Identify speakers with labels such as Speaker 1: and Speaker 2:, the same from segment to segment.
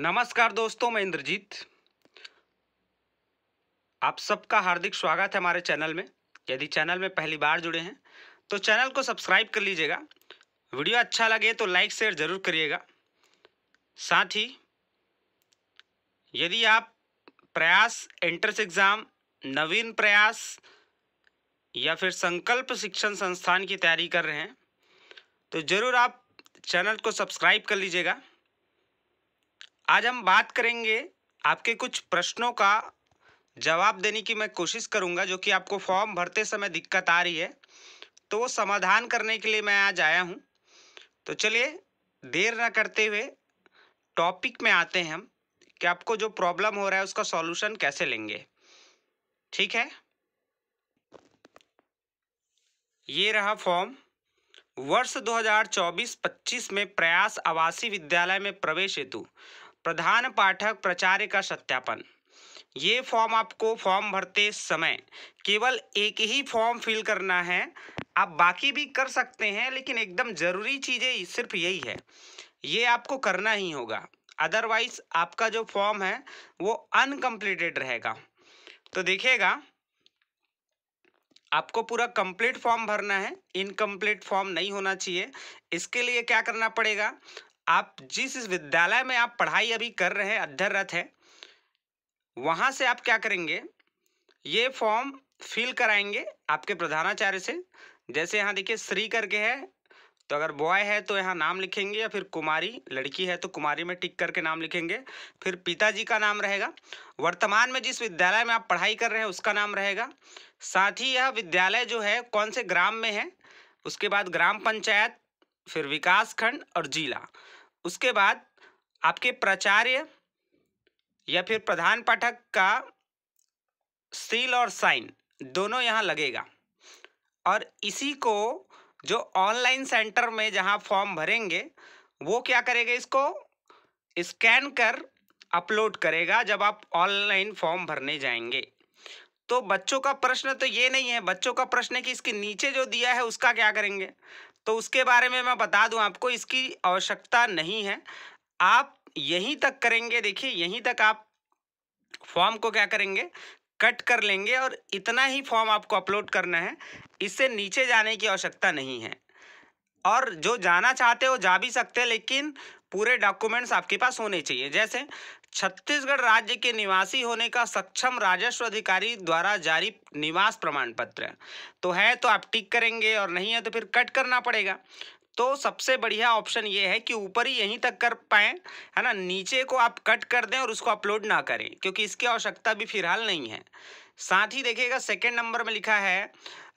Speaker 1: नमस्कार दोस्तों मैं इंद्रजीत आप सबका हार्दिक स्वागत है हमारे चैनल में यदि चैनल में पहली बार जुड़े हैं तो चैनल को सब्सक्राइब कर लीजिएगा वीडियो अच्छा लगे तो लाइक शेयर ज़रूर करिएगा साथ ही यदि आप प्रयास एंट्रेंस एग्ज़ाम नवीन प्रयास या फिर संकल्प शिक्षण संस्थान की तैयारी कर रहे हैं तो ज़रूर आप चैनल को सब्सक्राइब कर लीजिएगा आज हम बात करेंगे आपके कुछ प्रश्नों का जवाब देने की मैं कोशिश करूंगा जो कि आपको फॉर्म भरते समय दिक्कत आ रही है तो वो समाधान करने के लिए मैं आज आया हूं तो चलिए देर ना करते हुए टॉपिक में आते हैं हम कि आपको जो प्रॉब्लम हो रहा है उसका सॉल्यूशन कैसे लेंगे ठीक है ये रहा फॉर्म वर्ष 2024-25 में प्रयास आवासीय विद्यालय में प्रवेश हेतु प्रधान पाठक प्राचार्य का सत्यापन ये फॉर्म आपको फॉर्म भरते समय केवल एक ही फॉर्म फिल करना है आप बाकी भी कर सकते हैं लेकिन एकदम ज़रूरी चीज़ें सिर्फ यही है ये आपको करना ही होगा अदरवाइज आपका जो फॉर्म है वो अनकम्प्लीटेड रहेगा तो देखिएगा आपको पूरा कंप्लीट फॉर्म भरना है इनकम्प्लीट फॉर्म नहीं होना चाहिए इसके लिए क्या करना पड़ेगा आप जिस विद्यालय में आप पढ़ाई अभी कर रहे हैं अध्ययनरत है वहाँ से आप क्या करेंगे ये फॉर्म फिल कराएंगे आपके प्रधानाचार्य से जैसे यहाँ देखिए श्री करके है तो अगर बॉय है तो यहाँ नाम लिखेंगे या फिर कुमारी लड़की है तो कुमारी में टिक करके नाम लिखेंगे फिर पिताजी का नाम रहेगा वर्तमान में जिस विद्यालय में आप पढ़ाई कर रहे हैं उसका नाम रहेगा साथ ही यह विद्यालय जो है कौन से ग्राम में है उसके बाद ग्राम पंचायत फिर विकास खंड और जिला उसके बाद आपके प्राचार्य या फिर प्रधान पाठक का सील और साइन दोनों यहाँ लगेगा और इसी को जो ऑनलाइन सेंटर में जहाँ फॉर्म भरेंगे वो क्या करेगा इसको स्कैन कर अपलोड करेगा जब आप ऑनलाइन फॉर्म भरने जाएंगे तो बच्चों का प्रश्न तो ये नहीं है बच्चों का प्रश्न है कि इसके नीचे जो दिया है उसका क्या करेंगे तो उसके बारे में मैं बता दूं आपको इसकी आवश्यकता नहीं है आप यहीं तक करेंगे देखिए यहीं तक आप फॉर्म को क्या करेंगे कट कर लेंगे और इतना ही फॉर्म आपको अपलोड करना है इससे नीचे जाने की आवश्यकता नहीं है और जो जाना चाहते हो जा भी सकते हैं लेकिन पूरे डॉक्यूमेंट्स आपके पास होने चाहिए जैसे छत्तीसगढ़ राज्य के निवासी होने का सक्षम राजस्व अधिकारी द्वारा जारी निवास प्रमाण पत्र तो है तो आप टिक करेंगे और नहीं है तो फिर कट करना पड़ेगा तो सबसे बढ़िया ऑप्शन ये है कि ऊपर ही यहीं तक कर पाएँ है ना नीचे को आप कट कर दें और उसको अपलोड ना करें क्योंकि इसकी आवश्यकता भी फिलहाल नहीं है साथ ही देखिएगा सेकेंड नंबर में लिखा है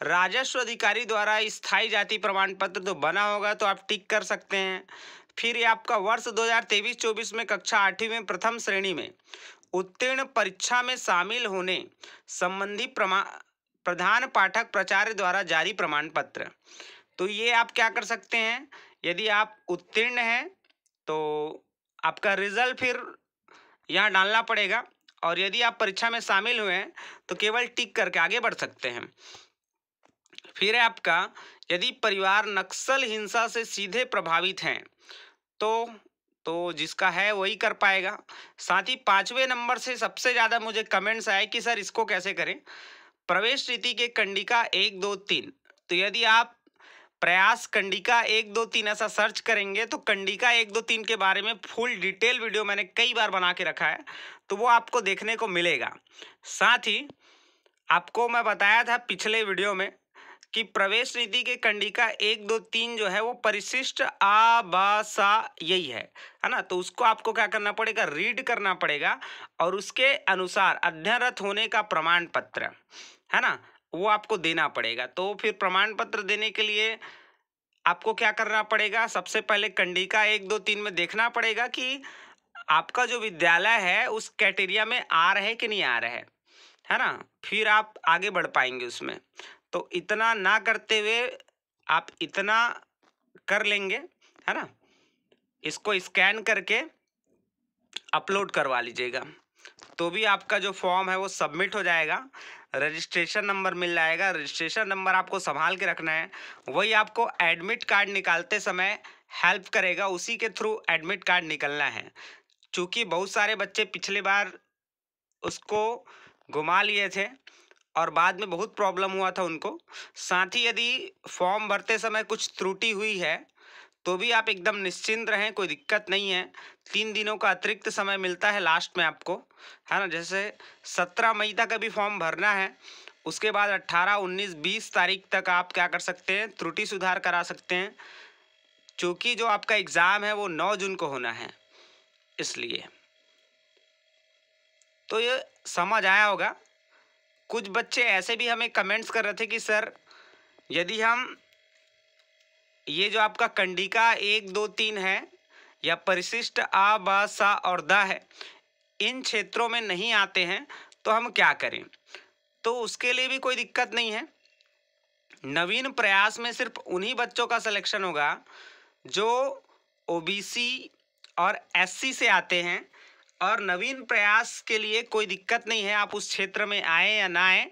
Speaker 1: राजस्व अधिकारी द्वारा स्थायी जाति प्रमाण पत्र तो बना होगा तो आप टिक कर सकते हैं फिर ये आपका वर्ष 2023-24 में कक्षा आठवीं में प्रथम श्रेणी में उत्तीर्ण परीक्षा में शामिल होने संबंधी प्रमाण प्रधान पाठक प्राचार्य द्वारा जारी प्रमाण पत्र तो ये आप क्या कर सकते हैं यदि आप उत्तीर्ण हैं तो आपका रिजल्ट फिर यहाँ डालना पड़ेगा और यदि आप परीक्षा में शामिल हुए हैं तो केवल टिक करके आगे बढ़ सकते हैं फिर है आपका यदि परिवार नक्सल हिंसा से सीधे प्रभावित हैं तो तो जिसका है वही कर पाएगा साथ ही पाँचवें नंबर से सबसे ज़्यादा मुझे कमेंट्स आए कि सर इसको कैसे करें प्रवेश रीति के कंडिका एक दो तीन तो यदि आप प्रयास कंडिका एक दो तीन ऐसा सर्च करेंगे तो कंडिका एक दो तीन के बारे में फुल डिटेल वीडियो मैंने कई बार बना के रखा है तो वो आपको देखने को मिलेगा साथ ही आपको मैं बताया था पिछले वीडियो में कि प्रवेश नीति के कंडिका एक दो तीन जो है वो परिशिष्ट आभाषा यही है है ना तो उसको आपको क्या करना पड़ेगा रीड करना पड़ेगा और उसके अनुसार अध्ययनरत होने का प्रमाण पत्र है ना वो आपको देना पड़ेगा तो फिर प्रमाण पत्र देने के लिए आपको क्या करना पड़ेगा सबसे पहले कंडिका एक दो तीन में देखना पड़ेगा कि आपका जो विद्यालय है उस कैटेरिया में आ रहे कि नहीं आ रहे है ना फिर आप आगे बढ़ पाएंगे उसमें तो इतना ना करते हुए आप इतना कर लेंगे है ना इसको स्कैन करके अपलोड करवा लीजिएगा तो भी आपका जो फॉर्म है वो सबमिट हो जाएगा रजिस्ट्रेशन नंबर मिल जाएगा रजिस्ट्रेशन नंबर आपको संभाल के रखना है वही आपको एडमिट कार्ड निकालते समय हेल्प करेगा उसी के थ्रू एडमिट कार्ड निकलना है चूँकि बहुत सारे बच्चे पिछले बार उसको घुमा लिए थे और बाद में बहुत प्रॉब्लम हुआ था उनको साथ ही यदि फॉर्म भरते समय कुछ त्रुटि हुई है तो भी आप एकदम निश्चिंत रहें कोई दिक्कत नहीं है तीन दिनों का अतिरिक्त समय मिलता है लास्ट में आपको है ना जैसे सत्रह मई तक अभी फॉर्म भरना है उसके बाद अट्ठारह उन्नीस बीस तारीख तक आप क्या कर सकते हैं त्रुटि सुधार करा सकते हैं चूँकि जो आपका एग्ज़ाम है वो नौ जून को होना है इसलिए तो ये समझ आया होगा कुछ बच्चे ऐसे भी हमें कमेंट्स कर रहे थे कि सर यदि हम ये जो आपका कंडिका एक दो तीन है या परिशिष्ट आ बा सा और द है इन क्षेत्रों में नहीं आते हैं तो हम क्या करें तो उसके लिए भी कोई दिक्कत नहीं है नवीन प्रयास में सिर्फ उन्हीं बच्चों का सिलेक्शन होगा जो ओबीसी और एससी से आते हैं और नवीन प्रयास के लिए कोई दिक्कत नहीं है आप उस क्षेत्र में आए या ना आए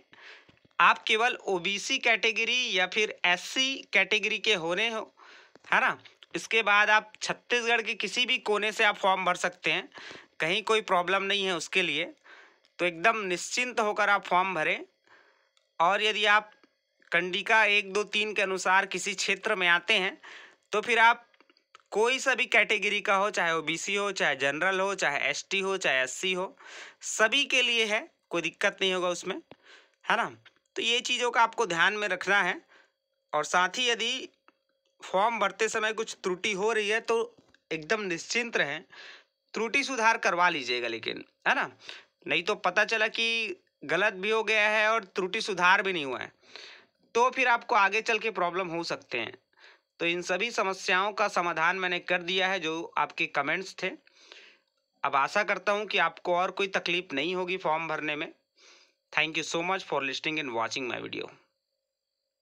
Speaker 1: आप केवल ओबीसी कैटेगरी या फिर एससी कैटेगरी के होने हो है ना इसके बाद आप छत्तीसगढ़ के किसी भी कोने से आप फॉर्म भर सकते हैं कहीं कोई प्रॉब्लम नहीं है उसके लिए तो एकदम निश्चिंत होकर आप फॉर्म भरें और यदि आप कंडिका एक दो तीन के अनुसार किसी क्षेत्र में आते हैं तो फिर आप कोई सा भी कैटेगरी का हो चाहे सी हो चाहे जनरल हो चाहे टी हो चाहे सी हो सभी के लिए है कोई दिक्कत नहीं होगा उसमें है ना तो ये चीज़ों का आपको ध्यान में रखना है और साथ ही यदि फॉर्म भरते समय कुछ त्रुटि हो रही है तो एकदम निश्चिंत रहें त्रुटि सुधार करवा लीजिएगा लेकिन है ना नहीं तो पता चला कि गलत भी हो गया है और त्रुटि सुधार भी नहीं हुआ है तो फिर आपको आगे चल के प्रॉब्लम हो सकते हैं तो इन सभी समस्याओं का समाधान मैंने कर दिया है जो आपके कमेंट्स थे अब आशा करता हूँ कि आपको और कोई तकलीफ नहीं होगी फॉर्म भरने में thank you so much for listening and watching my video